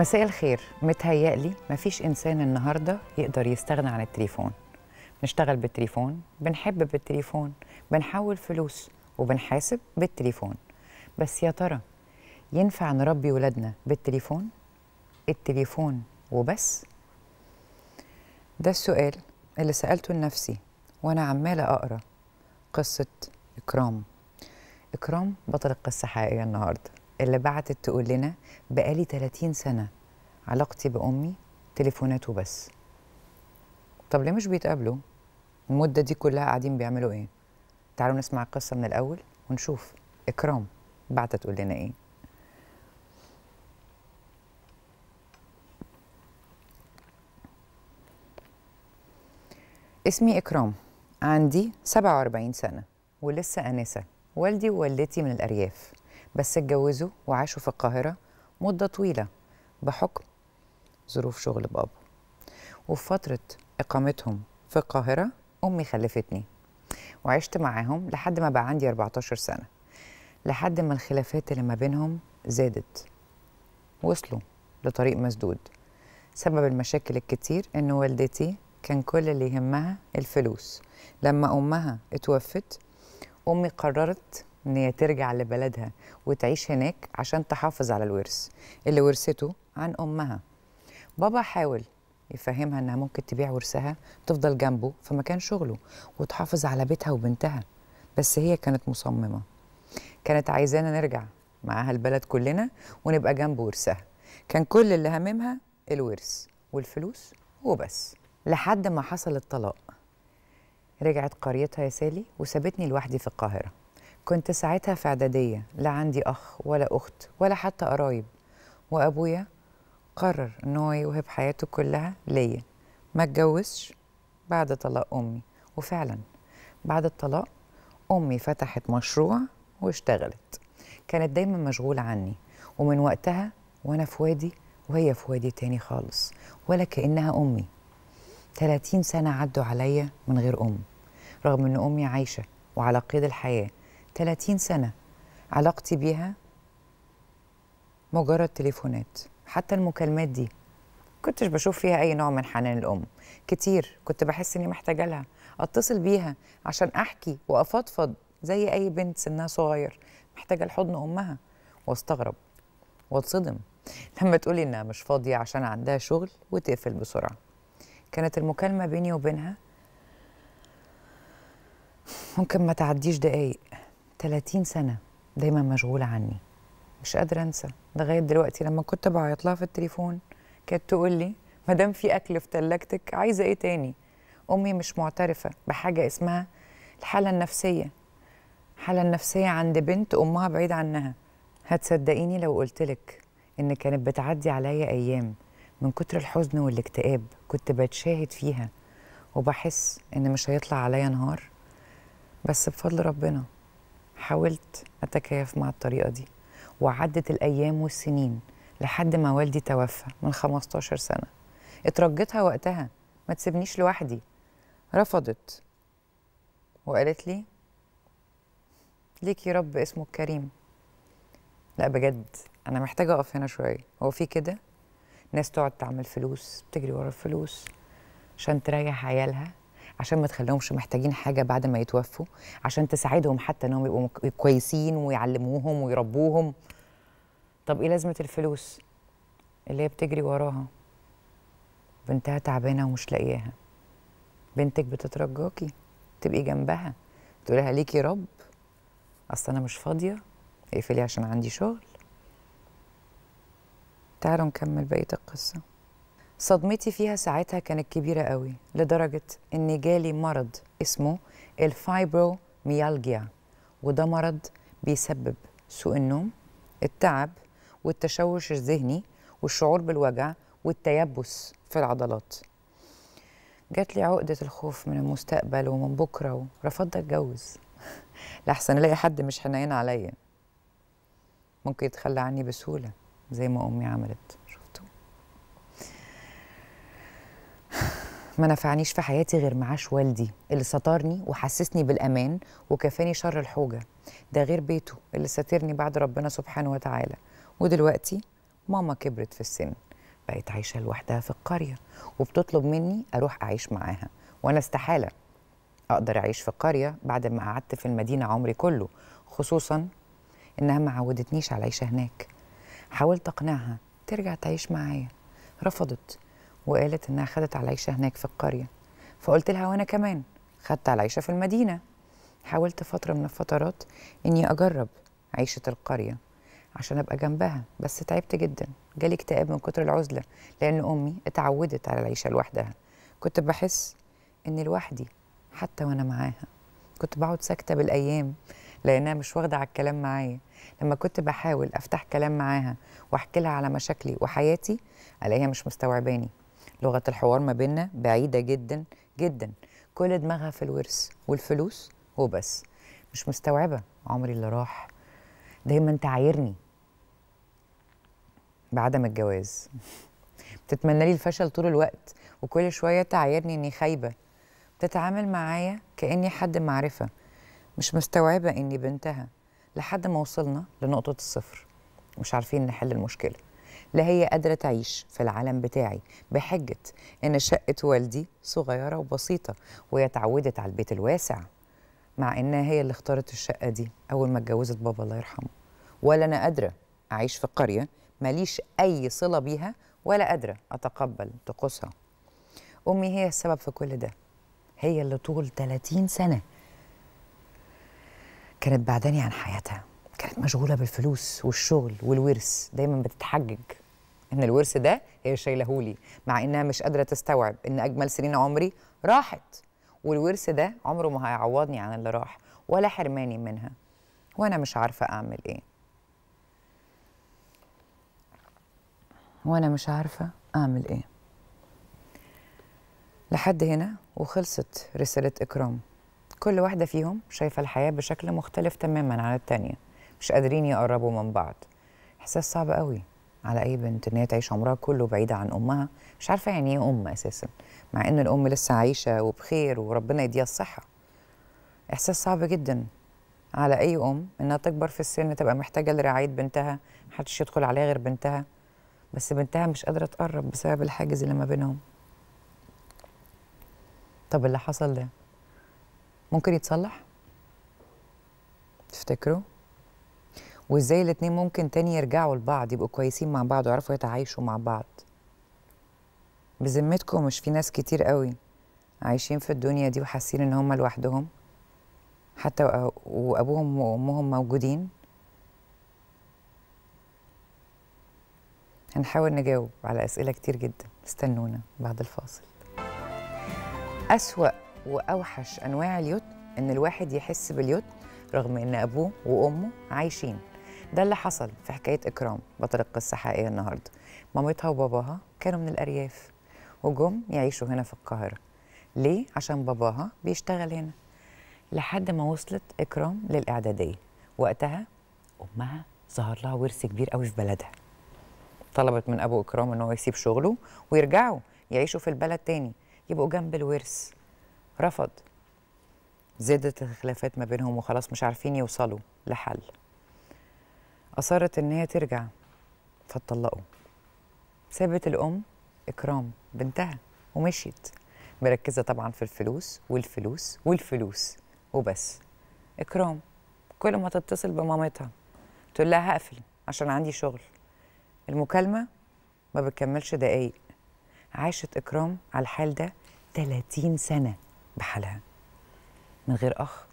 مساء الخير متهيألي مفيش إنسان النهاردة يقدر يستغنى عن التليفون بنشتغل بالتليفون بنحب بالتليفون بنحول فلوس وبنحاسب بالتليفون بس يا ترى ينفع نربي ولادنا بالتليفون؟ التليفون وبس؟ ده السؤال اللي سألته لنفسي وأنا عمالة أقرأ قصة إكرام إكرام بطل القصة حقيقية النهاردة اللي بعتت تقول لنا بقالي 30 سنة علاقتي بأمي تليفونات وبس طب ليه مش بيتقابلوا؟ المدة دي كلها قاعدين بيعملوا إيه؟ تعالوا نسمع القصة من الأول ونشوف إكرام بعتة تقول لنا إيه اسمي إكرام عندي 47 سنة ولسه أنسة والدي ووالدتي من الأرياف بس اتجوزوا وعاشوا في القاهرة مدة طويلة بحكم ظروف شغل بابا وفي فترة إقامتهم في القاهرة أمي خلفتني وعشت معاهم لحد ما بقى عندي 14 سنة لحد ما الخلافات اللي ما بينهم زادت وصلوا لطريق مسدود سبب المشاكل الكتير إن والدتي كان كل اللي يهمها الفلوس لما أمها اتوفت أمي قررت إن هي ترجع لبلدها وتعيش هناك عشان تحافظ على الورث اللي ورثته عن أمها بابا حاول يفهمها انها ممكن تبيع ورثها تفضل جنبه في مكان شغله وتحافظ على بيتها وبنتها بس هي كانت مصممه كانت عايزانا نرجع معاها البلد كلنا ونبقى جنب ورثها كان كل اللي هاممها الورث والفلوس وبس لحد ما حصل الطلاق رجعت قريتها يا سالي وسابتني لوحدي في القاهره كنت ساعتها في اعداديه لا عندي اخ ولا اخت ولا حتى قرايب وابويا قرر ان هو يوهب حياته كلها ليا ما اتجوزش بعد طلاق امي وفعلا بعد الطلاق امي فتحت مشروع واشتغلت كانت دايما مشغوله عني ومن وقتها وانا في وادي وهي في وادي تاني خالص ولا كانها امي 30 سنه عدوا عليا من غير ام رغم ان امي عايشه وعلى قيد الحياه 30 سنه علاقتي بيها مجرد تليفونات حتى المكالمات دي كنتش بشوف فيها اي نوع من حنان الام كتير كنت بحس اني محتاجه لها اتصل بيها عشان احكي وافضفض زي اي بنت سنها صغير محتاجه لحضن امها واستغرب واتصدم لما تقولي انها مش فاضيه عشان عندها شغل وتقفل بسرعه كانت المكالمه بيني وبينها ممكن ما تعديش دقايق 30 سنه دايما مشغوله عني مش قادره انسى لغايه دلوقتي لما كنت بعيط لها في التليفون كانت تقول لي ما دام في اكل في تلاجتك عايزه ايه تاني امي مش معترفه بحاجه اسمها الحاله النفسيه الحاله النفسيه عند بنت امها بعيد عنها هتصدقيني لو قلتلك ان كانت بتعدي عليا ايام من كتر الحزن والاكتئاب كنت بتشاهد فيها وبحس ان مش هيطلع عليا نهار بس بفضل ربنا حاولت اتكيف مع الطريقه دي وعدت الأيام والسنين لحد ما والدي توفى من 15 سنة اترجتها وقتها ما تسيبنيش لوحدي رفضت وقالت لي ليك يا رب اسمه الكريم لا بجد أنا محتاجة أقف هنا شوية هو في كده ناس تقعد تعمل فلوس تجري ورا الفلوس عشان تريح عيالها عشان ما تخليهمش محتاجين حاجه بعد ما يتوفوا عشان تساعدهم حتى انهم يبقوا كويسين ويعلموهم ويربوهم طب ايه لازمه الفلوس اللي هي بتجري وراها بنتها تعبانه ومش لاقياها بنتك بتترجاكي تبقي جنبها تقولي لها ليكي رب اصل انا مش فاضيه اقفلي عشان عندي شغل تعالوا نكمل بقيه القصه صدمتي فيها ساعتها كانت كبيرة قوي لدرجة إن جالي مرض اسمه الفايبروميالجيا وده مرض بيسبب سوء النوم التعب والتشوش الذهني والشعور بالوجع والتيبس في العضلات جات لي عقدة الخوف من المستقبل ومن بكرة ورفضت أتجوز لحسن ألاقي حد مش حنين عليا ممكن يتخلى عني بسهولة زي ما أمي عملت ما نفعنيش في حياتي غير معاش والدي اللي سترني وحسسني بالأمان وكفاني شر الحوجة ده غير بيته اللي سترني بعد ربنا سبحانه وتعالى ودلوقتي ماما كبرت في السن بقت عايشة لوحدها في القرية وبتطلب مني أروح أعيش معاها وأنا استحالة أقدر أعيش في القرية بعد ما قعدت في المدينة عمري كله خصوصا إنها ما عودتنيش على العيشة هناك حاولت أقنعها ترجع تعيش معايا رفضت وقالت انها خدت على عيشه هناك في القريه فقلت لها وانا كمان خدت على عيشه في المدينه حاولت فتره من الفترات اني اجرب عيشه القريه عشان ابقى جنبها بس تعبت جدا جالي اكتئاب من كتر العزله لان امي اتعودت على العيشه لوحدها كنت بحس اني لوحدي حتى وانا معاها كنت بقعد ساكته بالايام لانها مش واخده على الكلام معايا لما كنت بحاول افتح كلام معاها واحكي لها على مشاكلي وحياتي الاقيها مش مستوعباني لغه الحوار ما بيننا بعيده جدا جدا كل دماغها في الورث والفلوس وبس مش مستوعبه عمري اللي راح دايما تعايرني بعدم الجواز بتتمنى لي الفشل طول الوقت وكل شويه تعايرني اني خايبه بتتعامل معايا كاني حد معرفه مش مستوعبه اني بنتها لحد ما وصلنا لنقطه الصفر مش عارفين نحل المشكله لا هي قادرة تعيش في العالم بتاعي بحجة إن شقة والدي صغيرة وبسيطة وهي اتعودت على البيت الواسع مع إنها هي اللي اختارت الشقة دي أول ما اتجوزت بابا الله يرحمه ولا أنا قادرة أعيش في قرية ماليش أي صلة بيها ولا قادرة أتقبل طقوسها أمي هي السبب في كل ده هي اللي طول 30 سنة كانت بعداني عن حياتها كانت مشغولة بالفلوس والشغل والورث دايما بتتحجج ان الورث ده هي شايلهولي مع انها مش قادره تستوعب ان اجمل سنين عمري راحت والورث ده عمره ما هيعوضني عن اللي راح ولا حرماني منها وانا مش عارفه اعمل ايه وانا مش عارفه اعمل ايه لحد هنا وخلصت رساله اكرام كل واحده فيهم شايفه الحياه بشكل مختلف تماما عن التانيه مش قادرين يقربوا من بعض احساس صعب قوي على اي بنت ان هي تعيش عمرها كله بعيده عن امها مش عارفه يعني ايه ام اساسا مع ان الام لسه عايشه وبخير وربنا يديها الصحه احساس صعب جدا على اي ام انها تكبر في السن تبقى محتاجه لرعايه بنتها محدش يدخل عليها غير بنتها بس بنتها مش قادره تقرب بسبب الحاجز اللي ما بينهم طب اللي حصل ده ممكن يتصلح تفتكروا وازاي الاتنين ممكن تاني يرجعوا لبعض يبقوا كويسين مع بعض ويعرفوا يتعايشوا مع بعض بذمتكم مش في ناس كتير قوي عايشين في الدنيا دي وحاسين ان هم لوحدهم حتى وابوهم وامهم موجودين هنحاول نجاوب على اسئله كتير جدا استنونا بعد الفاصل اسوا واوحش انواع اليوت ان الواحد يحس باليوت رغم ان ابوه وامه عايشين ده اللي حصل في حكايه اكرام بطل القصه حقيقيه النهارده مامتها وباباها كانوا من الارياف وجم يعيشوا هنا في القاهره ليه عشان باباها بيشتغل هنا لحد ما وصلت اكرام للاعداديه وقتها امها ظهر لها ورث كبير قوي في بلدها طلبت من ابو اكرام ان هو يسيب شغله ويرجعوا يعيشوا في البلد تاني يبقوا جنب الورث رفض زادت الخلافات ما بينهم وخلاص مش عارفين يوصلوا لحل أصرت إن هي ترجع فاتطلقوا سابت الأم إكرام بنتها ومشيت مركزة طبعا في الفلوس والفلوس والفلوس وبس إكرام كل ما تتصل بمامتها تقول لها هقفل عشان عندي شغل المكالمة ما بتكملش دقايق عاشت إكرام على الحال ده 30 سنة بحالها من غير أخ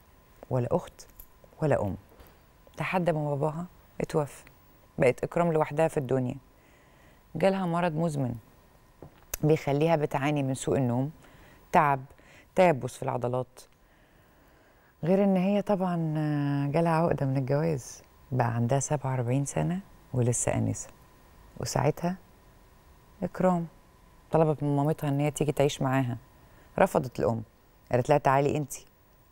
ولا أخت ولا أم لحد ما باباها اتوفى بقت إكرام لوحدها في الدنيا جالها مرض مزمن بيخليها بتعاني من سوء النوم تعب تيبس في العضلات غير ان هي طبعا جالها عقده من الجواز بقى عندها 47 سنه ولسه انسه وساعتها اكرام طلبت من مامتها ان هي تيجي تعيش معاها رفضت الام قالت لها تعالي انت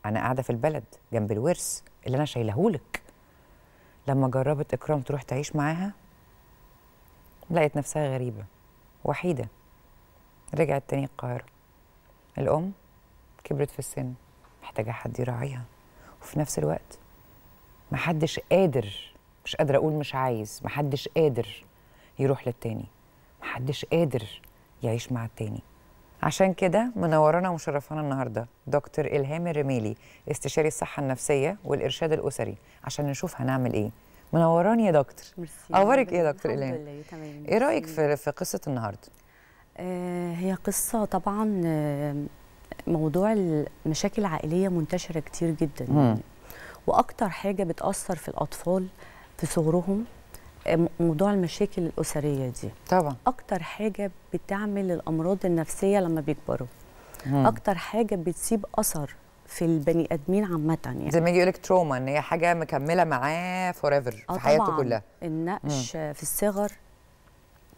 انا قاعده في البلد جنب الورث اللي انا شايلهولك لما جربت إكرام تروح تعيش معاها لقيت نفسها غريبة وحيدة رجعت تاني القاهرة الأم كبرت في السن محتاجة حد يراعيها وفي نفس الوقت محدش قادر مش قادرة أقول مش عايز محدش قادر يروح للتاني محدش قادر يعيش مع التاني عشان كده منورانا ومشرفانا النهارده دكتور الهام الرميلي استشاري الصحه النفسيه والارشاد الاسري عشان نشوف هنعمل ايه منوراني يا دكتور اخبارك ايه يا دكتور الهام الحمد لله تمام ايه رايك في في قصه النهارده آه، هي قصه طبعا آه، موضوع المشاكل العائليه منتشره كتير جدا مم. واكتر حاجه بتاثر في الاطفال في صغرهم موضوع المشاكل الاسريه دي طبعا اكتر حاجه بتعمل الامراض النفسيه لما بيكبروا مم. اكتر حاجه بتسيب اثر في البني ادمين عامه يعني زي ما يجي يقول لك تروما ان هي حاجه مكمله معاه فور ايفر في آه حياته كلها النقش مم. في الصغر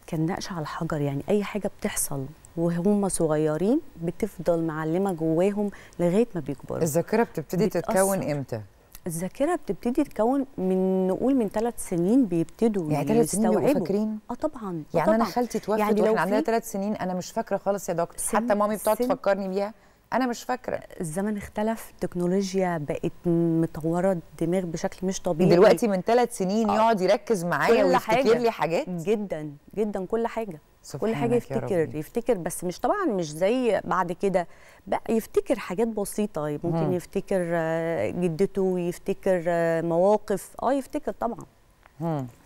كان نقش على الحجر يعني اي حاجه بتحصل وهم صغيرين بتفضل معلمه جواهم لغايه ما بيكبروا الذاكره بتبتدي تتكون امتى الذاكره بتبتدي تتكون من نقول من ثلاث سنين بيبتدوا يعني ثلاث سنين بيبقوا فاكرين اه طبعا آه، يعني طبعاً. انا خالتي توفت يعني واحنا عندنا ثلاث سنين انا مش فاكره خالص يا دكتور سن... حتى مامي بتقعد تفكرني بيها انا مش فاكره الزمن اختلف التكنولوجيا بقت مطوره الدماغ بشكل مش طبيعي دلوقتي من ثلاث سنين آه. يقعد يركز معايا ويفتكر لي حاجات جدا جدا كل حاجه كل حاجه يفتكر يفتكر بس مش طبعا مش زي بعد كده بقى يفتكر حاجات بسيطه ممكن هم. يفتكر آه، جدته يفتكر آه، مواقف اه يفتكر طبعا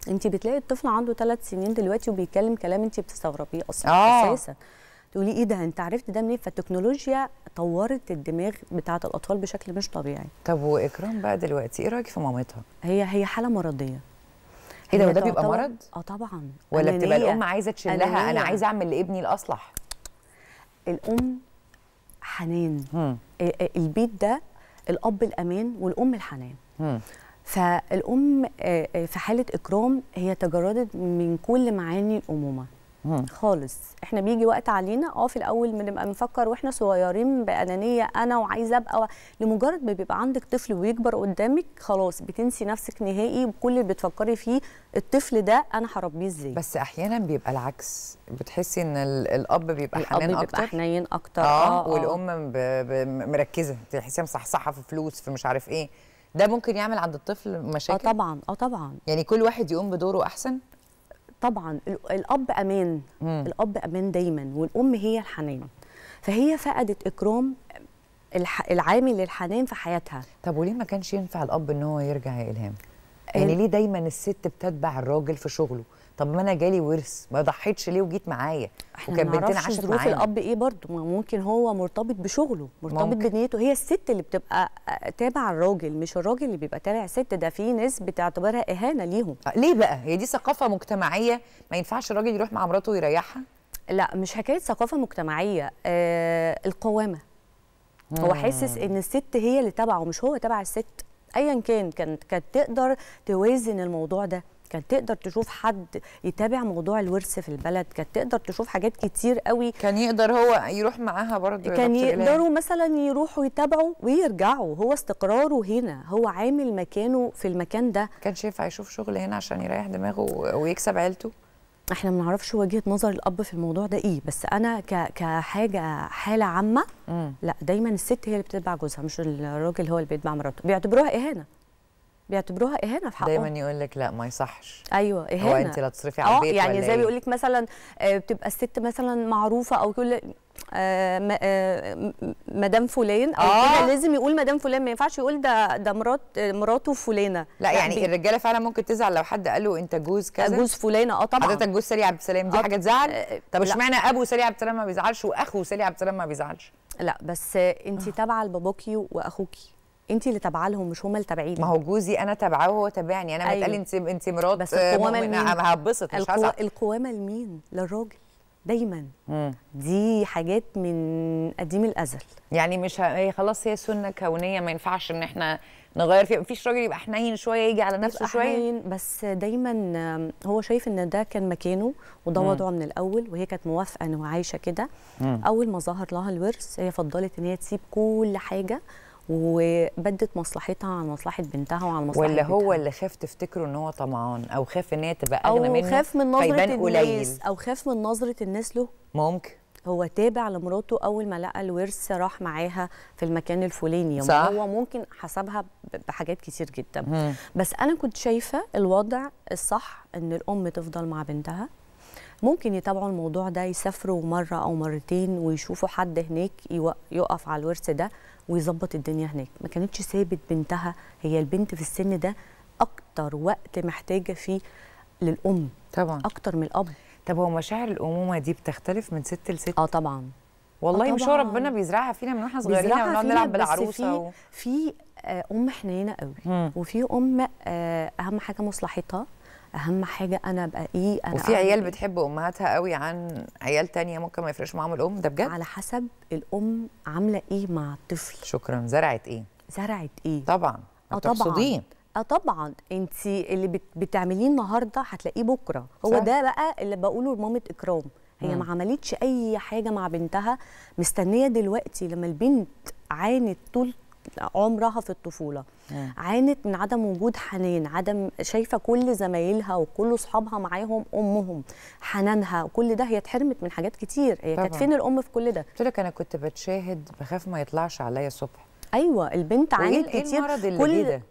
انت بتلاقي الطفل عنده ثلاث سنين دلوقتي وبيتكلم كلام انت بتستغربيه اصلا آه. اساسا تقولي ايه ده انت عرفت ده منين فالتكنولوجيا طورت الدماغ بتاعه الاطفال بشكل مش طبيعي طب واكرام بقى دلوقتي ايه رايك في مامتها هي هي حاله مرضيه ايه ده وده بيبقى مرض؟ اه طبعا ولا بتبقى الام عايزه تشلها انا عايزه اعمل لابني الاصلح الام حنان مم. آه، آه، البيت ده الاب الامان والام الحنان مم. فالام آه، في حاله اكرام هي تجردت من كل معاني الامومه خالص احنا بيجي وقت علينا اه في الاول بنبقى بنفكر واحنا صغيرين بانانيه انا وعايزه ابقى لمجرد ما بيبقى عندك طفل ويكبر قدامك خلاص بتنسي نفسك نهائي وكل اللي بتفكري فيه الطفل ده انا هربيه ازاي بس احيانا بيبقى العكس بتحسي ان الاب بيبقى الأب حنان بيبقى اكتر حنين اكتر اه, آه, آه. والام مركزه تحسيها مصحصحه في فلوس في مش عارف ايه ده ممكن يعمل عند الطفل مشاكل اه طبعا اه طبعا يعني كل واحد يقوم بدوره احسن طبعا الاب امان مم. الاب امان دايما والام هي الحنان فهي فقدت اكرام العامل للحنان في حياتها طب وليه ما كانش ينفع الاب ان هو يرجع يا الهام يعني ليه دايما الست بتتبع الراجل في شغله طب ما انا جالي ورث ما ضحيتش ليه وجيت معايا وكان بنتنا عاشت معايا ظروف الاب ايه برضه ممكن هو مرتبط بشغله مرتبط بنيته هي الست اللي بتبقى آه، تابع الراجل مش الراجل اللي بيبقى تابع الست ده في ناس بتعتبرها اهانه ليهم آه، ليه بقى هي دي ثقافه مجتمعيه ما ينفعش الراجل يروح مع مراته ويريحها لا مش حكايه ثقافه مجتمعيه آه القوامه هو حاسس ان الست هي اللي تبعه مش هو تبع الست ايا كان كانت كانت تقدر توازن الموضوع ده كانت تقدر تشوف حد يتابع موضوع الورث في البلد كانت تقدر تشوف حاجات كتير قوي كان يقدر هو يروح معاها برضه كان يقدروا مثلا يروحوا يتابعوا ويرجعوا هو استقراره هنا هو عامل مكانه في المكان ده كان ينفع يشوف شغل هنا عشان يريح دماغه ويكسب عيلته احنا ما نعرفش وجهه نظر الاب في الموضوع ده ايه بس انا ك... كحاجه حاله عامه لا دايما الست هي اللي بتتبع جوزها مش الراجل هو اللي بيتبع مراته بيعتبروها اهانه بيعتبروها اهانه في حقهم دايما يقول لك لا ما يصحش ايوه اهانه هو انت لا تصرفي على آه، البيت يعني زي إيه؟ بيقول لك مثلا آه، بتبقى الست مثلا معروفه او كل آه، مدام فلان او آه. كده لازم يقول مدام فلان ما ينفعش يقول ده ده مرات مراته فلانه لا يعني بي... الرجاله فعلا ممكن تزعل لو حد قال له انت جوز كذا جوز فلانه اه طبعا حضرتك جوز سريع عبد السلام دي آه. حاجه تزعل طب اشمعنى ابو سريع عبد السلام ما بيزعلش واخو سريع عبد السلام ما بيزعلش لا بس انت تابعه لباباكي واخوكي انت اللي تابعه لهم مش هم اللي تابعين ما هو جوزي انا تابعاه وهو تابعني انا أيوه. انت انت مرات بس القوامه لمين هبسط مش هزعل القوامه لمين للراجل دايما مم. دي حاجات من قديم الازل يعني مش هي إيه، خلاص هي سنه كونيه ما ينفعش ان احنا نغير فيها مفيش راجل يبقى حنين شويه يجي على نفسه شويه بس دايما هو شايف ان ده كان مكانه وده وضعه من الاول وهي كانت موافقه ان هو عايشه كده اول ما ظهر لها الورث هي فضلت ان هي تسيب كل حاجه وبدت مصلحتها عن مصلحه بنتها وعن مصلحه ولا هو بنتها. اللي خاف تفتكره ان هو طمعان او خاف ان هي تبقى اغنى منه او خاف من نظره الناس او خاف من نظره الناس له ممكن هو تابع لمراته اول ما لقى الورث راح معاها في المكان الفلاني يعني صح. هو ممكن حسبها بحاجات كتير جدا مم. بس انا كنت شايفه الوضع الصح ان الام تفضل مع بنتها ممكن يتابعوا الموضوع ده يسافروا مره او مرتين ويشوفوا حد هناك يوقف على الورث ده ويظبط الدنيا هناك ما كانتش سابت بنتها هي البنت في السن ده اكتر وقت محتاجه فيه للام طبعا اكتر من الاب طب هو مشاعر الامومه دي بتختلف من ست لست اه طبعا والله آه، مش هو ربنا بيزرعها فينا من واحنا صغيرين ونقعد نلعب بالعروسه و... في آه، ام حنينه قوي وفي ام آه، اهم حاجه مصلحتها اهم حاجه انا ابقى ايه انا وفي عيال إيه؟ بتحب امهاتها قوي عن عيال تانية ممكن ما يفرقش معاهم الام ده بجد على حسب الام عامله ايه مع الطفل شكرا زرعت ايه زرعت ايه طبعا اه طبعا اه طبعا انت اللي بتعمليه النهارده هتلاقيه بكره هو صح. ده بقى اللي بقوله لمامه اكرام هي ما عملتش اي حاجه مع بنتها مستنيه دلوقتي لما البنت عانت طول عمرها في الطفوله آه. عانت من عدم وجود حنان عدم شايفه كل زمايلها وكل اصحابها معاهم امهم حنانها وكل ده هي اتحرمت من حاجات كتير هي كانت فين الام في كل ده قلت لك انا كنت بتشاهد بخاف ما يطلعش عليا صبح ايوه البنت عانت إيه كتير المرض اللي كل... ده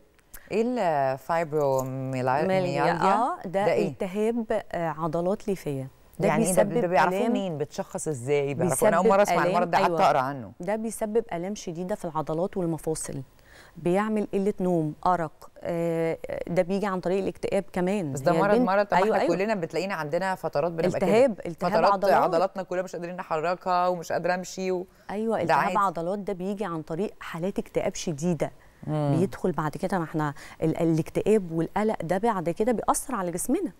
ايه الفايبروميالجيا اه ده, ده إيه؟ التهاب آه، عضلات ليفيه ده يعني بيسبب ده بيعرفوا مين بتشخص ازاي بيعرفوا انا اول مره اسمع المرض ده حتى اقرا عنه ده بيسبب الام شديده في العضلات والمفاصل بيعمل قله نوم ارق آه، آه، ده بيجي عن طريق الاكتئاب كمان بس ده مرض بنت... مرض أيوة احنا أيوة. كلنا بتلاقينا عندنا فترات بنبقى التهاب كده. التهاب فترات عضلات عضلاتنا كلها مش قادرين نحركها ومش قادره امشي و... ايوه التهاب عضلات ده بيجي عن طريق حالات اكتئاب شديده مم. بيدخل بعد كده ما احنا الاكتئاب والقلق ده بعد كده بيأثر على جسمنا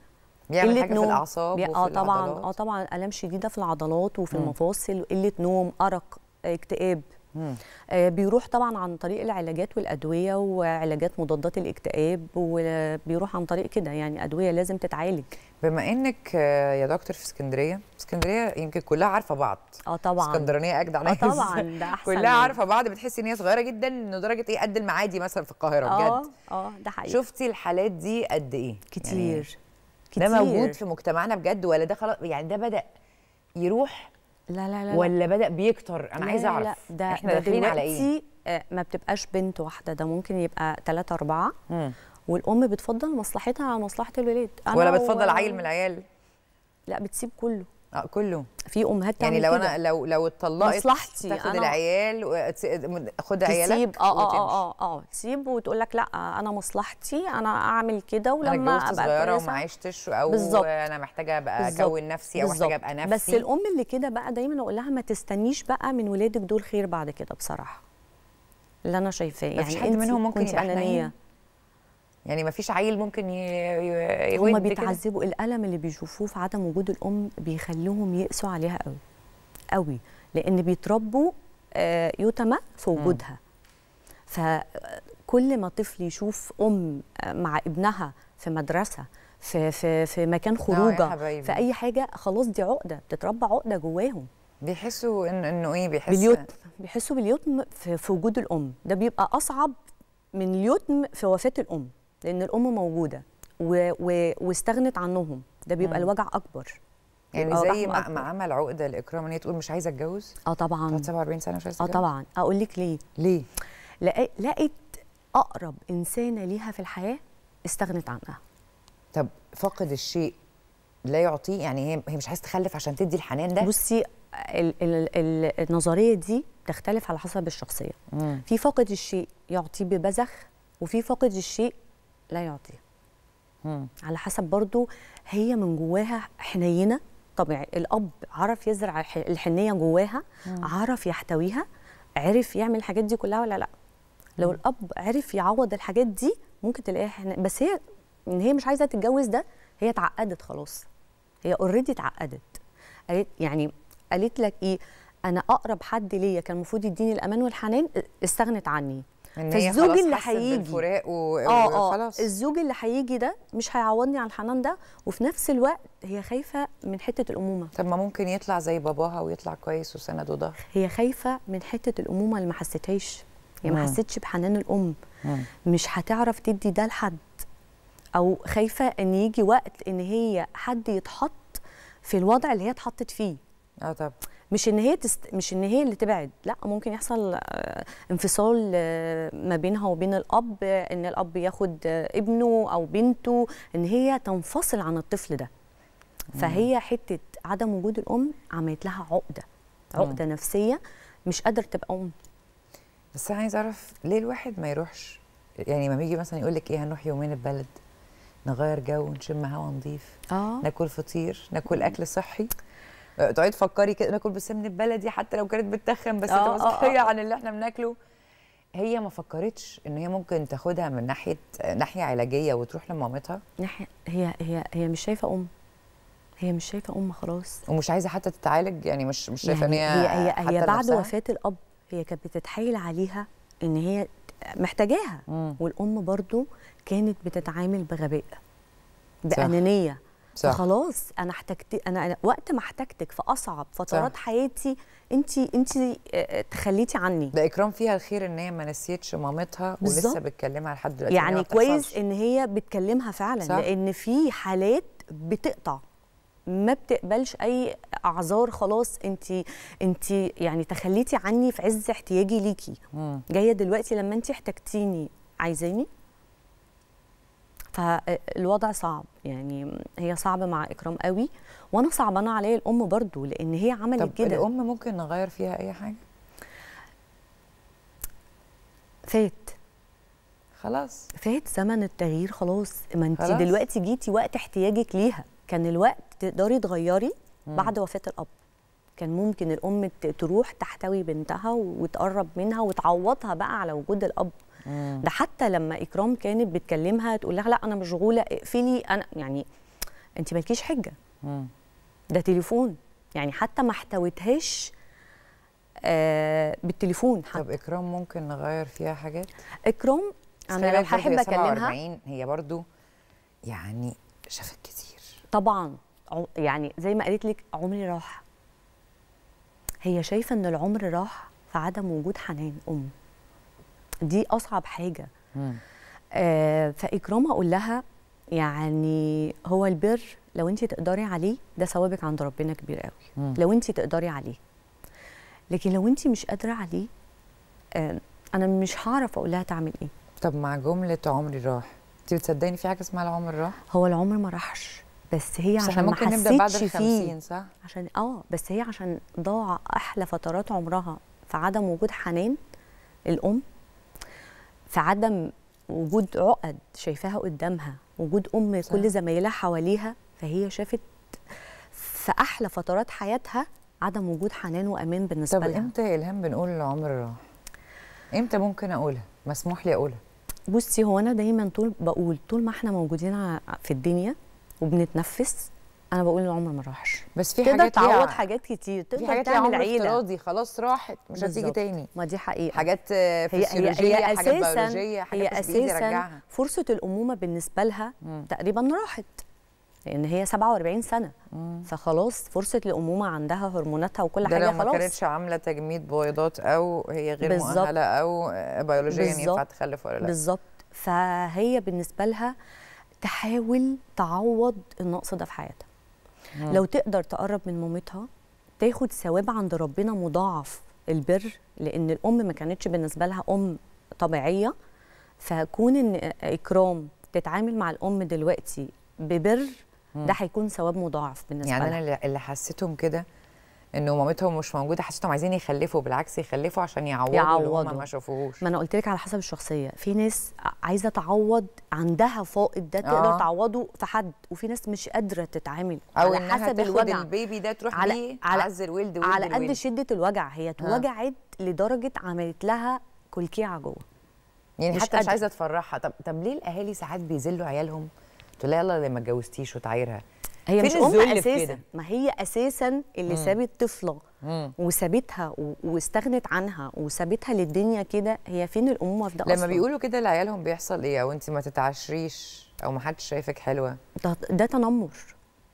بيعمل قله حاجة نوم في الاعصاب بي... اه طبعا اه طبعا الام شديده في العضلات وفي مم. المفاصل قله نوم ارق اكتئاب آه بيروح طبعا عن طريق العلاجات والادويه وعلاجات مضادات الاكتئاب وبيروح عن طريق كده يعني ادويه لازم تتعالج بما انك آه، يا دكتور في اسكندريه اسكندريه يمكن كلها عارفه بعض اه طبعا اسكندرانيه اجدع آه ناس اه طبعا ده احسن كلها عارفه بعض بتحسي ان هي صغيره جدا لدرجه ايه قد المعادي مثلا في القاهره بجد اه اه ده حقيقي شفتي الحالات دي قد ايه يعني كتير يعني كتير. ده موجود في مجتمعنا بجد ولا ده خلاص يعني ده بدا يروح لا لا لا ولا بدا بيكتر انا عايزه اعرف لا ده احنا داخلين على ايه آه، ما بتبقاش بنت واحده ده ممكن يبقى ثلاثة أربعة م. والأم بتفضل مصلحتها على مصلحة الولاد ولا بتفضل و... عيل من العيال لا بتسيب كله اه كله في امهات يعني لو انا لو لو اتطلقت مصلحتي تاخد أنا العيال خد عيالك تسيب اه آه،, اه اه اه, تسيب وتقول لك لا انا مصلحتي انا اعمل كده ولما انا ابقى صغيره وما عشتش او بالزبط. انا محتاجه ابقى اكون نفسي او محتاجه ابقى نفسي بس الام اللي كده بقى دايما اقول لها ما تستنيش بقى من ولادك دول خير بعد كده بصراحه اللي انا شايفاه يعني حد منهم ممكن يبقى انانيه يعني ما فيش عيل ممكن يودي هم بيتعذبوا الالم اللي بيشوفوه في عدم وجود الام بيخليهم يقسوا عليها قوي قوي لان بيتربوا آه، يتمى في وجودها فكل ما طفل يشوف ام مع ابنها في مدرسه في في في مكان خروجه في اي حاجه خلاص دي عقده بتتربى عقده جواهم بيحسوا إن انه ايه بيحسوا باليتم بيحسوا باليتم في, في وجود الام ده بيبقى اصعب من اليتم في وفاه الام لان الام موجوده و... و... واستغنت عنهم ده بيبقى الوجع اكبر يعني زي ما, ما عمل عقده الاكرام ان هي تقول مش عايزه اتجوز اه طبعا 47 سنه مش عايزه اه طبعا اقول لك ليه ليه لقيت اقرب انسانه ليها في الحياه استغنت عنها طب فقد الشيء لا يعطيه يعني هي هي مش عايزه تخلف عشان تدي الحنان ده بصي ال ال ال النظريه دي تختلف على حسب الشخصيه مم. في فاقد الشيء يعطيه ببذخ وفي فاقد الشيء لا يعطي مم. على حسب برضو هي من جواها حنينه طبيعي الاب عرف يزرع الحنيه جواها مم. عرف يحتويها عرف يعمل الحاجات دي كلها ولا لا لو مم. الاب عرف يعوض الحاجات دي ممكن تلاقيها حنية. بس هي ان هي مش عايزه تتجوز ده هي اتعقدت خلاص هي اوريدي اتعقدت قالت يعني قالت لك ايه انا اقرب حد ليا كان المفروض يديني الامان والحنان استغنت عني فالزوج اللي هيجي و... اه, آه، الزوج اللي هيجي ده مش هيعوضني على الحنان ده وفي نفس الوقت هي خايفه من حته الامومه طب ما ممكن يطلع زي باباها ويطلع كويس وسند وظهر هي خايفه من حته الامومه اللي ما حسيتهاش هي يعني ما حسيتش بحنان الام مم. مش هتعرف تدي ده لحد او خايفه ان يجي وقت ان هي حد يتحط في الوضع اللي هي اتحطت فيه اه طبعا مش ان هي تست... مش ان هي اللي تبعد لا ممكن يحصل آه، انفصال آه، ما بينها وبين الاب ان الاب ياخد آه، ابنه او بنته ان هي تنفصل عن الطفل ده فهي حته عدم وجود الام عملت لها عقده عقده نفسيه مش قادره تبقى ام بس انا عايز اعرف ليه الواحد ما يروحش يعني لما بيجي مثلا يقول لك ايه هنروح يومين البلد نغير جو نشم هوا نضيف آه. ناكل فطير ناكل اكل صحي تقعدي تفكري كده ناكل بالسمنه البلدي حتى لو كانت بتتخن بس تبقى آه، آه، صحيه آه، عن اللي احنا بناكله هي ما فكرتش ان هي ممكن تاخدها من ناحيه ناحيه علاجيه وتروح لمامتها ناحيه هي هي هي مش شايفه ام هي مش شايفه ام خلاص ومش عايزه حتى تتعالج يعني مش مش شايفه يعني ان هي هي هي, هي بعد نفسها. وفاه الاب هي كانت بتتحايل عليها ان هي محتاجاها والام برضو كانت بتتعامل بغباء بانانيه صح. خلاص انا احتجت انا وقت ما احتجتك في اصعب فترات صح. حياتي انت انت آه، تخليتي عني ده اكرام فيها الخير ان هي ما نسيتش مامتها بالزبط. ولسه بتكلمها لحد دلوقتي يعني كويس ان هي بتكلمها فعلا صح. لان في حالات بتقطع ما بتقبلش اي اعذار خلاص انت انت يعني تخليتي عني في عز احتياجي ليكي جايه دلوقتي لما انت احتجتيني عايزاني فالوضع صعب يعني هي صعبه مع اكرام قوي وانا صعبانه عليا الام برضو لان هي عملت طب كده الام ممكن نغير فيها اي حاجه فات خلاص فات زمن التغيير خلاص ما انت دلوقتي جيتي وقت احتياجك ليها كان الوقت تقدري تغيري بعد وفاه الاب كان ممكن الام تروح تحتوي بنتها وتقرب منها وتعوضها بقى على وجود الاب ده حتى لما اكرام كانت بتكلمها تقول لها لا انا مشغوله اقفلي انا يعني انت مالكيش حجه ده تليفون يعني حتى ما احتوتهاش آه بالتليفون حتى. طب اكرام ممكن نغير فيها حاجات اكرام انا لو هحب اكلمها هي برضو يعني شافت كتير طبعا يعني زي ما قالت لك عمري راح هي شايفه ان العمر راح في عدم وجود حنان ام دي اصعب حاجه آه فاكرام اقول لها يعني هو البر لو انت تقدري عليه ده ثوابك عند ربنا كبير قوي مم. لو انت تقدري عليه لكن لو انت مش قادره عليه آه انا مش هعرف اقول لها تعمل ايه طب مع جمله عمري راح انت بتصدقيني في حاجه اسمها العمر راح هو العمر ما راحش بس هي بس عشان ممكن ما نبدا بعد ال 50 صح عشان اه بس هي عشان ضاع احلى فترات عمرها في عدم وجود حنان الام في عدم وجود عقد شايفاها قدامها وجود ام صح. كل زمايلها حواليها فهي شافت في احلى فترات حياتها عدم وجود حنان وامان بالنسبه طب لها طب امتى الهام بنقول العمر راح امتى ممكن اقولها مسموح لي اقولها بصي هو انا دايما طول بقول طول ما احنا موجودين في الدنيا وبنتنفس انا بقول العمر ما راحش بس في حاجات تعوض حاجات كتير تقدر في حاجات تعمل عيله افتراضي خلاص راحت مش هتيجي تاني ما دي حقيقه حاجات فسيولوجيه هي, هي حاجات بيولوجيه حاجات هي اساسا فرصه الامومه بالنسبه لها مم. تقريبا راحت لان هي 47 سنه مم. فخلاص فرصه الامومه عندها هرموناتها وكل حاجه خلاص ما كانتش عامله تجميد بويضات او هي غير بالزبط. مؤهله او بيولوجيا ينفع يعني تخلف ولا لا بالظبط فهي بالنسبه لها تحاول تعوض النقص ده في حياتها مم. لو تقدر تقرب من مامتها تاخد ثواب عند ربنا مضاعف البر لان الام ما كانتش بالنسبه لها ام طبيعيه فكون ان اكرام تتعامل مع الام دلوقتي ببر ده هيكون ثواب مضاعف بالنسبه يعني لها يعني انا اللي حسيتهم كده انه مامتهم مش موجوده حسيتهم عايزين يخلفوا بالعكس يخلفوا عشان يعوضوا, يعوضوا. ما شافوهوش ما انا قلت لك على حسب الشخصيه في ناس عايزه تعوض عندها فائض ده تقدر آه. تعوضه في حد وفي ناس مش قادره تتعامل على إنها حسب الوجع البيبي ده تروح على بيه على عزر ولد ولد على قد شده الوجع هي آه. اتوجعت آه. لدرجه عملت لها كلكيعه جوه يعني مش حتى قادر. مش عايزه تفرحها طب طب ليه الاهالي ساعات بيذلوا عيالهم تقول يلا ليه ما اتجوزتيش وتعايرها هي مش ام اساسا ما هي اساسا اللي سابت طفله وسابتها واستغنت عنها وسابتها للدنيا كده هي فين الامومه في ده لما أصلاً؟ بيقولوا كده لعيالهم بيحصل ايه او انت ما تتعشريش او ما حدش شايفك حلوه ده ده تنمر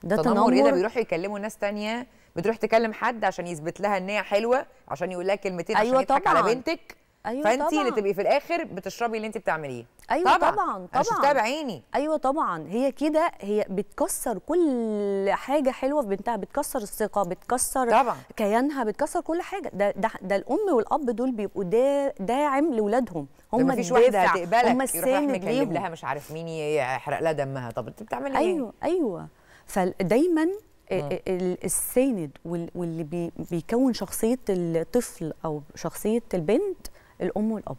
ده تنمر, تنمر ايه ده بيروحوا يكلموا ناس تانية بتروح تكلم حد عشان يثبت لها ان هي حلوه عشان يقول لها كلمتين أيوة عشان يضحك على بنتك أيوة فانت اللي تبقي في الاخر بتشربي اللي انت بتعمليه ايوه طبعا طبعا انا شفتها بعيني ايوه طبعا هي كده هي بتكسر كل حاجه حلوه في بنتها بتكسر الثقه بتكسر طبعا. كيانها بتكسر كل حاجه ده ده, ده الام والاب دول بيبقوا دا داعم لاولادهم هم مفيش واحده هتقبلك هم السند ليهم لها مش عارف مين يحرق لها دمها طب انت بتعملي ايه ايوه ايوه فدايما الساند واللي بيكون شخصيه الطفل او شخصيه البنت الام والاب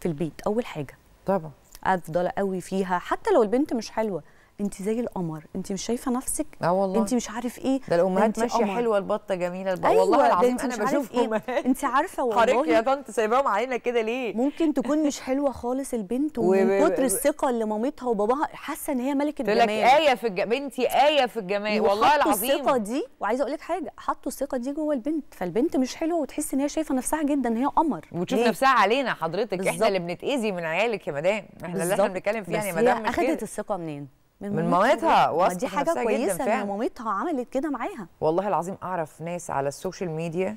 في البيت اول حاجه طبعا افضل قوي فيها حتى لو البنت مش حلوه انت زي القمر انت مش شايفه نفسك اه والله انت مش عارف ايه ده الامهات ماشيه حلوه البطه جميله البطة. أيوة والله العظيم انا بشوف ايه أمهات. انت عارفه والله يا طنط سايباهم علينا كده ليه ممكن تكون مش حلوه خالص البنت ومن كتر الثقه اللي مامتها وباباها حاسه ان هي ملكه الجمال تقول لك ايه في الج... بنتي ايه في الجمال والله العظيم الثقه دي وعايزه اقول لك حاجه حطوا الثقه دي جوه البنت فالبنت مش حلوه وتحس ان هي شايفه نفسها جدا ان هي قمر وتشوف نفسها علينا حضرتك احنا اللي بنتاذي من عيالك يا مدام احنا اللي احنا بنتكلم فيها يعني مدام اخذت الثقه منين من, من مامتها واثقه دي حاجه كويسه ان مامتها عملت كده معاها والله العظيم اعرف ناس على السوشيال ميديا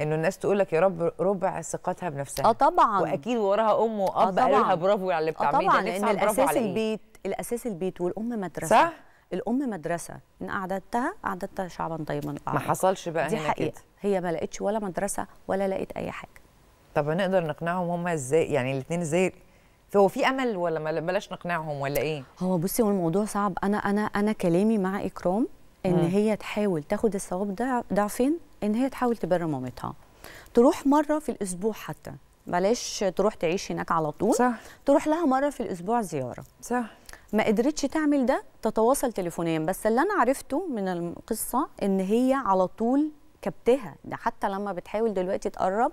انه الناس تقول لك يا رب ربع ثقتها بنفسها اه طبعا واكيد وراها ام آه واب قالوا قال لها برافو على اللي بتعمليه آه ده طبعا لان الاساس البيت الاساس البيت والام مدرسه صح الام مدرسه ان قعدتها قعدتها شعبا طيبا ما آه. حصلش بقى دي حقيقه كده. هي ما لقتش ولا مدرسه ولا لقت اي حاجه طب نقدر نقنعهم هم ازاي يعني الاثنين ازاي فهو في امل ولا بلاش نقنعهم ولا ايه هو بصي هو الموضوع صعب انا انا انا كلامي مع اكرام ان هي تحاول تاخد الثواب ده ضعفين ان هي تحاول تبر مامتها تروح مره في الاسبوع حتى بلاش تروح تعيش هناك على طول صح. تروح لها مره في الاسبوع زياره صح ما قدرتش تعمل ده تتواصل تليفونيا بس اللي انا عرفته من القصه ان هي على طول كبتها ده حتى لما بتحاول دلوقتي تقرب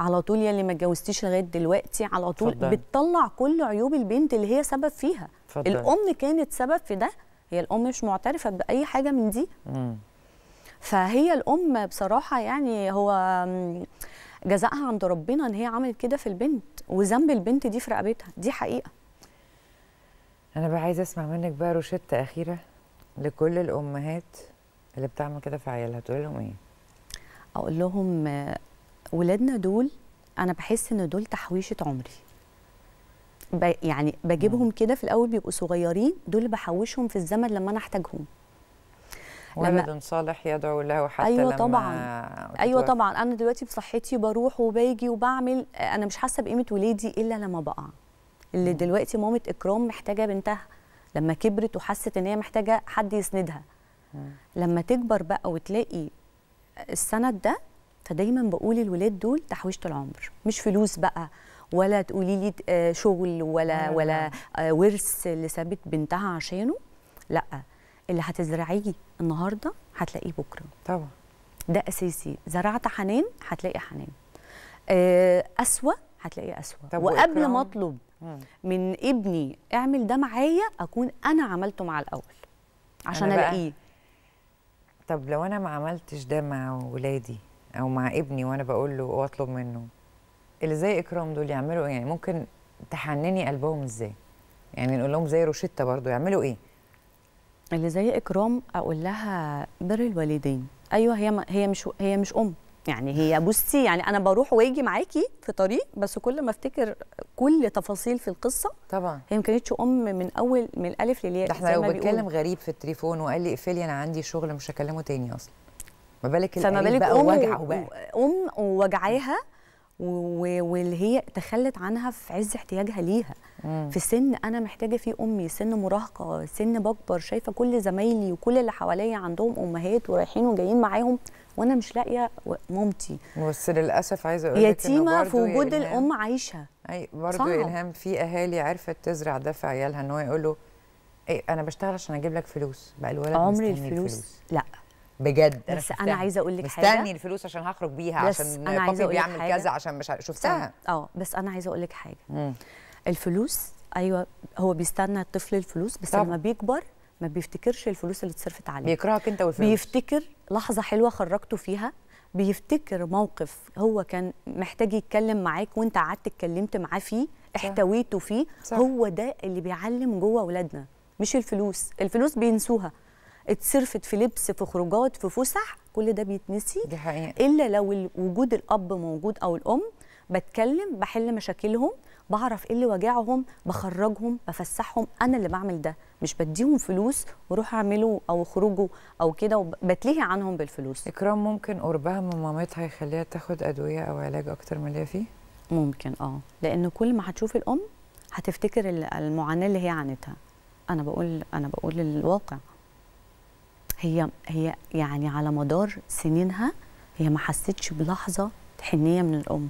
على طول يا اللي ما اتجوزتيش لغايه دلوقتي على طول فضل. بتطلع كل عيوب البنت اللي هي سبب فيها فضل. الام كانت سبب في ده هي الام مش معترفه باي حاجه من دي مم. فهي الام بصراحه يعني هو جزاءها عند ربنا ان هي عملت كده في البنت وذنب البنت دي في رقبتها دي حقيقه انا بقى عايزه اسمع منك بقى روشته اخيره لكل الامهات اللي بتعمل كده في عيالها تقول لهم ايه اقول لهم ولادنا دول انا بحس ان دول تحويشه عمري يعني بجيبهم كده في الاول بيبقوا صغيرين دول بحوشهم في الزمن لما انا احتاجهم ولد صالح يدعو له حتى أيوة لما طبعا ايوه طبعا انا دلوقتي بصحتي بروح وباجي وبعمل انا مش حاسه بقيمه ولادي الا لما بقع اللي دلوقتي مامه اكرام محتاجه بنتها لما كبرت وحست ان هي محتاجه حد يسندها لما تكبر بقى وتلاقي السند ده فدايما بقول الولاد دول تحويشه العمر مش فلوس بقى ولا تقولي لي آه، شغل ولا ولا آه، ورث اللي سابت بنتها عشانه لا اللي هتزرعيه النهارده هتلاقيه بكره طبعا ده اساسي زرعت حنان هتلاقي حنان اسوا آه، هتلاقيه اسوا وقبل ما اطلب من ابني اعمل ده معايا اكون انا عملته مع الاول عشان الاقيه طب لو انا ما عملتش ده مع ولادي او مع ابني وانا بقول له واطلب منه اللي زي اكرام دول يعملوا إيه؟ يعني ممكن تحنني قلبهم ازاي يعني نقول لهم زي روشيتا برضو يعملوا ايه اللي زي اكرام اقول لها بر الوالدين ايوه هي هي مش هي مش ام يعني هي بصي يعني انا بروح واجي معاكي في طريق بس كل ما افتكر كل تفاصيل في القصه طبعا هي ما كانتش ام من اول من الالف للياء ده احنا لو بتكلم غريب في التليفون وقال لي اقفلي انا عندي شغل مش هكلمه تاني اصلا ما بالك فما بالك بقى ام ام ووجعاها واللي هي تخلت عنها في عز احتياجها ليها مم. في سن انا محتاجه فيه امي سن مراهقه سن بكبر شايفه كل زمايلي وكل اللي حواليا عندهم امهات ورايحين وجايين معاهم وانا مش لاقيه مامتي بس للاسف عايزه اقول يتيمه في وجود الام عايشه اي برضه الهام في اهالي عرفت تزرع ده في عيالها ان هو يقول له ايه انا بشتغل عشان اجيب لك فلوس بقى الولد عمر الفلوس. الفلوس لا بجد بس انا عايزه اقول لك حاجه مستني الفلوس عشان هخرج بيها عشان أنا بيعمل كذا عشان مش شفتها اه بس انا عايزه اقول لك حاجه الفلوس ايوه هو بيستنى الطفل الفلوس بس لما بيكبر ما بيفتكرش الفلوس اللي اتصرفت عليه بيكرهك انت والفلوس بيفتكر لحظه حلوه خرجته فيها بيفتكر موقف هو كان محتاج يتكلم معاك وانت قعدت اتكلمت معاه فيه احتويته فيه صح. هو ده اللي بيعلم جوه اولادنا مش الفلوس الفلوس بينسوها اتصرفت في لبس في خروجات في فسح كل ده بيتنسي دي حقيقة. الا لو وجود الاب موجود او الام بتكلم بحل مشاكلهم بعرف ايه اللي واجعهم بخرجهم بفسحهم انا اللي بعمل ده مش بديهم فلوس وروح اعملوا او خروجوا او كده وبتلهي عنهم بالفلوس اكرام ممكن قربها من مامتها يخليها تاخد ادويه او علاج اكتر من اللي فيه ممكن اه لان كل ما هتشوف الام هتفتكر المعاناه اللي هي عانتها انا بقول انا بقول الواقع هي هي يعني على مدار سنينها هي ما حستش بلحظه حنيه من الام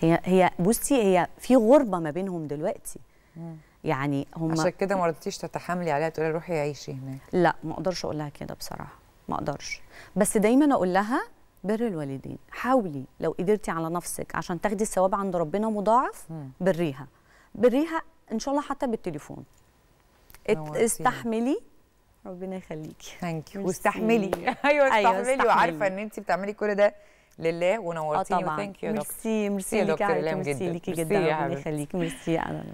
هي هي بصي هي في غربه ما بينهم دلوقتي يعني هم عشان كده ما رضيتيش تتحاملي عليها تقولي روحي عيشي هناك لا ما اقدرش اقول لها كده بصراحه ما اقدرش بس دايما اقول لها بر الوالدين حاولي لو قدرتي على نفسك عشان تاخدي الثواب عند ربنا مضاعف بريها بريها ان شاء الله حتى بالتليفون استحملي ربنا يخليكي ثانك يو واستحملي ايوه, أيوة، استحملي وعارفه ان انت بتعملي كل ده لله ونورتيني اه يو ميرسي ميرسي يا دكتور ميرسي ليكي جدا ربنا يخليكي ميرسي يا انا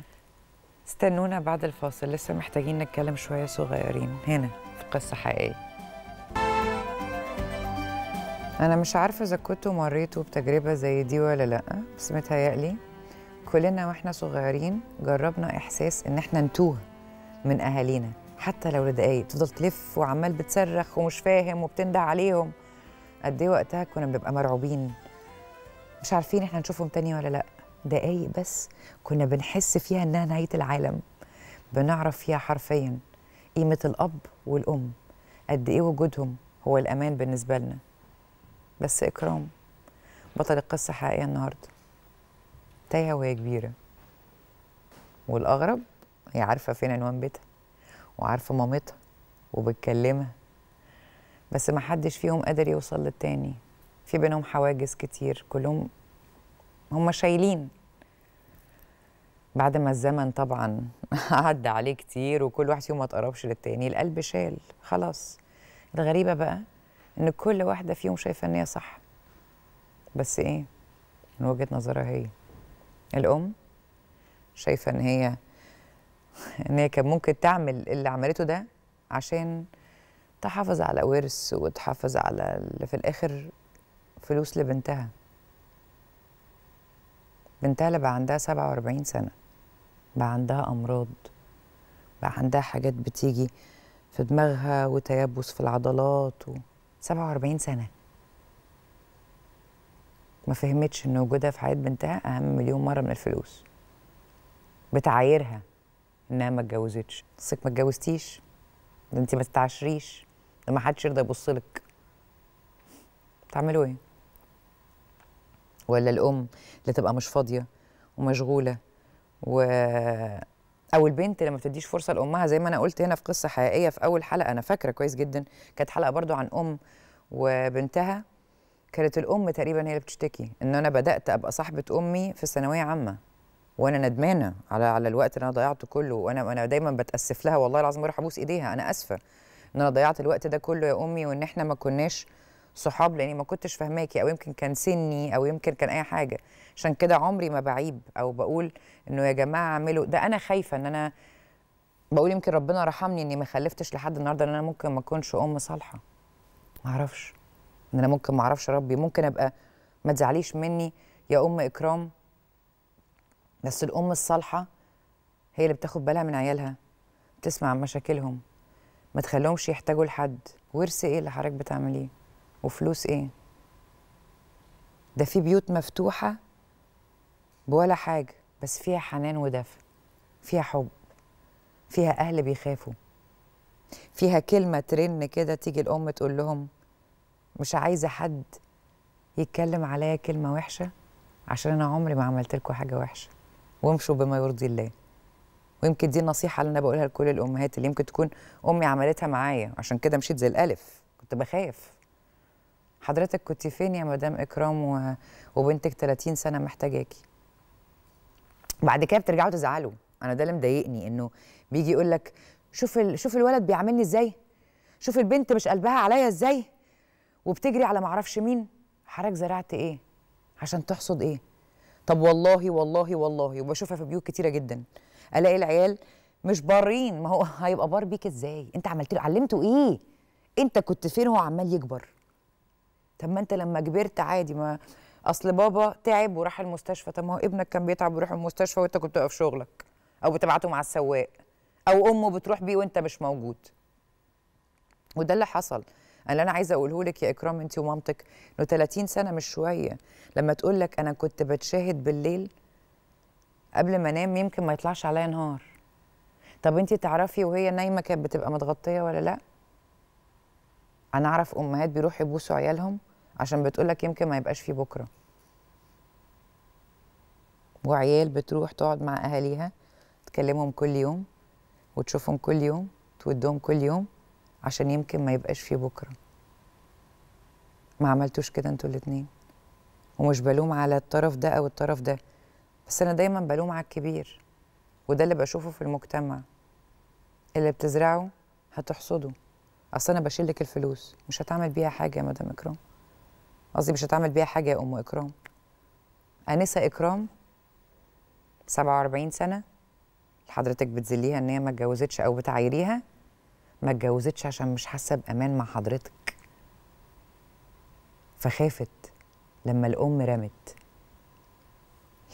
استنونا بعد الفاصل لسه محتاجين نتكلم شويه صغيرين هنا في قصه حقيقيه انا مش عارفه اذا كنتوا مريتوا بتجربه زي دي ولا لا بس متهيألي كلنا واحنا صغيرين جربنا احساس ان احنا نتوه من اهالينا حتى لو لدقايق تفضل تلف وعمال بتصرخ ومش فاهم وبتندع عليهم قد ايه وقتها كنا بنبقى مرعوبين مش عارفين احنا نشوفهم تاني ولا لا دقايق بس كنا بنحس فيها انها نهايه العالم بنعرف فيها حرفيا قيمه الاب والام قد ايه وجودهم هو الامان بالنسبه لنا بس اكرام بطل القصه حقيقيه النهارده تايهه وهي كبيره والاغرب هي عارفه فين عنوان بيتها وعارفه مامتها وبتكلمها بس ما حدش فيهم قادر يوصل للتاني في بينهم حواجز كتير كلهم هم شايلين بعد ما الزمن طبعا عدى عليه كتير وكل واحد فيهم ما تقربش للتاني القلب شال خلاص الغريبه بقى ان كل واحده فيهم شايفه ان هي صح بس ايه من وجهه نظرها هي الام شايفه ان هي ان هي كان ممكن تعمل اللي عملته ده عشان تحافظ على ورث وتحافظ على اللي في الاخر فلوس لبنتها بنتها اللي بقى عندها 47 سنه بقى عندها امراض بقى عندها حاجات بتيجي في دماغها وتيبس في العضلات و 47 سنه ما فهمتش ان وجودها في حياه بنتها اهم مليون مره من الفلوس بتعايرها انها ما اتجوزتش قصدك ما اتجوزتيش ده انت ما تتعشريش ده ما حدش يرضى يبص لك تعملوا ايه ولا الام اللي تبقى مش فاضيه ومشغوله و او البنت لما بتديش فرصه لامها زي ما انا قلت هنا في قصه حقيقيه في اول حلقه انا فاكره كويس جدا كانت حلقه برضو عن ام وبنتها كانت الام تقريبا هي اللي بتشتكي ان انا بدات ابقى صاحبه امي في ثانويه عامه وانا ندمانه على على الوقت اللي انا ضيعته كله وانا انا دايما بتاسف لها والله العظيم بروح ابوس ايديها انا اسفه ان انا ضيعت الوقت ده كله يا امي وان احنا ما كناش صحاب لاني ما كنتش فاهماكي او يمكن كان سني او يمكن كان اي حاجه عشان كده عمري ما بعيب او بقول انه يا جماعه اعملوا ده انا خايفه ان انا بقول يمكن ربنا رحمني اني ما خلفتش لحد النهارده ان انا ممكن ما اكونش ام صالحه ما اعرفش ان انا ممكن ما اعرفش ربي ممكن ابقى ما تزعليش مني يا ام اكرام بس الام الصالحه هي اللي بتاخد بالها من عيالها تسمع عن مشاكلهم ما تخليهمش يحتاجوا لحد ورث ايه اللي حضرتك بتعمليه وفلوس ايه ده في بيوت مفتوحه بولا حاجه بس فيها حنان ودفء فيها حب فيها اهل بيخافوا فيها كلمه ترن كده تيجي الام تقول لهم مش عايزه حد يتكلم عليا كلمه وحشه عشان انا عمري ما عملت لكم حاجه وحشه وامشوا بما يرضي الله ويمكن دي النصيحه اللي انا بقولها لكل الامهات اللي يمكن تكون امي عملتها معايا عشان كده مشيت زي الالف كنت بخاف حضرتك كنت فين يا مدام اكرام و... وبنتك 30 سنه محتاجاكي بعد كده بترجعوا تزعلوا انا ده اللي مضايقني انه بيجي يقول لك شوف ال... شوف الولد بيعاملني ازاي شوف البنت مش قلبها عليا ازاي وبتجري على معرفش مين حضرتك زرعت ايه عشان تحصد ايه طب والله والله والله وبشوفها في بيوت كتيره جدا الاقي العيال مش بارين ما هو هيبقى بار بيك ازاي انت عملت له علمته ايه انت كنت فين وهو عمال يكبر طب ما انت لما كبرت عادي ما اصل بابا تعب وراح المستشفى طب ما هو ابنك كان بيتعب ويروح المستشفى وانت كنت واقف شغلك او بتبعته مع السواق او امه بتروح بيه وانت مش موجود وده اللي حصل اللي انا عايزه اقوله لك يا اكرام انت ومامتك انه 30 سنه مش شويه لما تقول لك انا كنت بتشاهد بالليل قبل ما انام يمكن ما يطلعش عليا نهار طب انت تعرفي وهي نايمه كانت بتبقى متغطيه ولا لا انا اعرف امهات بيروحوا يبوسوا عيالهم عشان بتقول لك يمكن ما يبقاش في بكره وعيال بتروح تقعد مع اهاليها تكلمهم كل يوم وتشوفهم كل يوم تودهم كل يوم عشان يمكن ما يبقاش فيه بكره ما عملتوش كده انتوا الاتنين ومش بلوم على الطرف ده او الطرف ده بس انا دايما بلوم على الكبير وده اللي بشوفه في المجتمع اللي بتزرعه هتحصده اصل انا بشيلك الفلوس مش هتعمل بيها حاجه يا مدام اكرام قصدي مش هتعمل بيها حاجه يا ام اكرام انسه اكرام 47 سنه حضرتك بتذليها ان هي ما اتجوزتش او بتعايريها ما اتجوزتش عشان مش حاسه بامان مع حضرتك فخافت لما الام رمت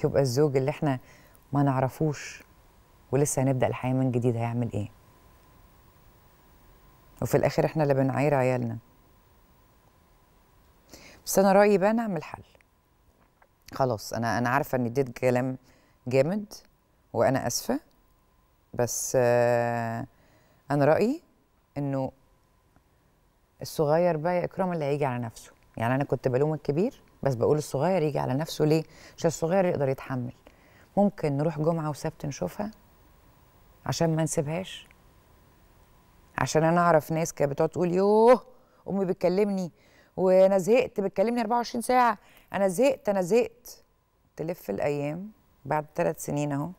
يبقى الزوج اللي احنا ما نعرفوش ولسه هنبدا الحياه من جديد هيعمل ايه وفي الاخر احنا اللي بنعاير عيالنا بس انا رايي بقى نعمل حل خلاص انا انا عارفه اني اديت كلام جامد وانا اسفه بس آه، انا رايي انه الصغير بقى يا اكرام اللي هيجي على نفسه يعني انا كنت بلوم الكبير بس بقول الصغير يجي على نفسه ليه عشان الصغير يقدر يتحمل ممكن نروح جمعه وسبت نشوفها عشان ما نسيبهاش عشان انا اعرف ناس كانت بتقعد تقول يوه امي بتكلمني وانا زهقت بتكلمني 24 ساعه انا زهقت انا زهقت تلف الايام بعد ثلاث سنين اهو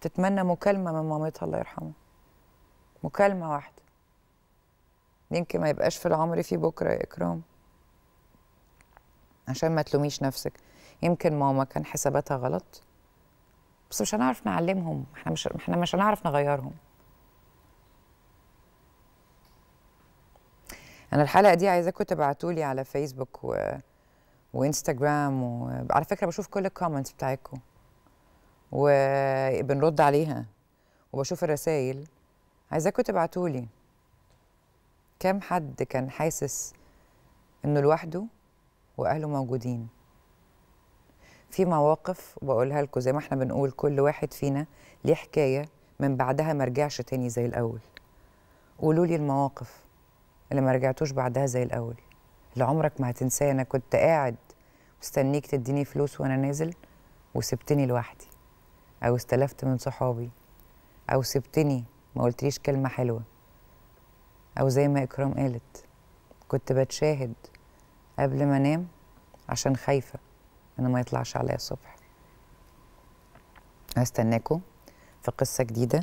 تتمنى مكالمه من مامتها الله يرحمها مكالمه واحده يمكن ما يبقاش في العمر في بكره يا اكرام عشان ما تلوميش نفسك يمكن ماما كان حساباتها غلط بس مش هنعرف نعلمهم احنا مش احنا مش هنعرف نغيرهم انا الحلقه دي عايزاكم تبعتوا لي على فيسبوك و... وانستجرام وعلى فكره بشوف كل الكومنتس بتاعتكم وبنرد عليها وبشوف الرسائل عايزاكم تبعتوا لي كام حد كان حاسس انه لوحده واهله موجودين في مواقف بقولها لكم زي ما احنا بنقول كل واحد فينا ليه حكايه من بعدها ما رجعش تاني زي الاول قولوا لي المواقف اللي ما رجعتوش بعدها زي الاول اللي عمرك ما هتنساه انا كنت قاعد مستنيك تديني فلوس وانا نازل وسبتني لوحدي او استلفت من صحابي او سبتني ما قلتليش كلمه حلوه أو زي ما إكرام قالت كنت بتشاهد قبل ما أنام عشان خايفة إن ما يطلعش عليا الصبح هستناكم في قصة جديدة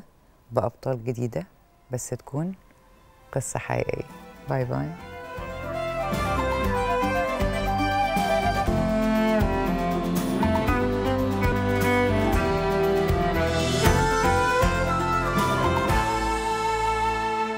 بأبطال جديدة بس تكون قصة حقيقية باي باي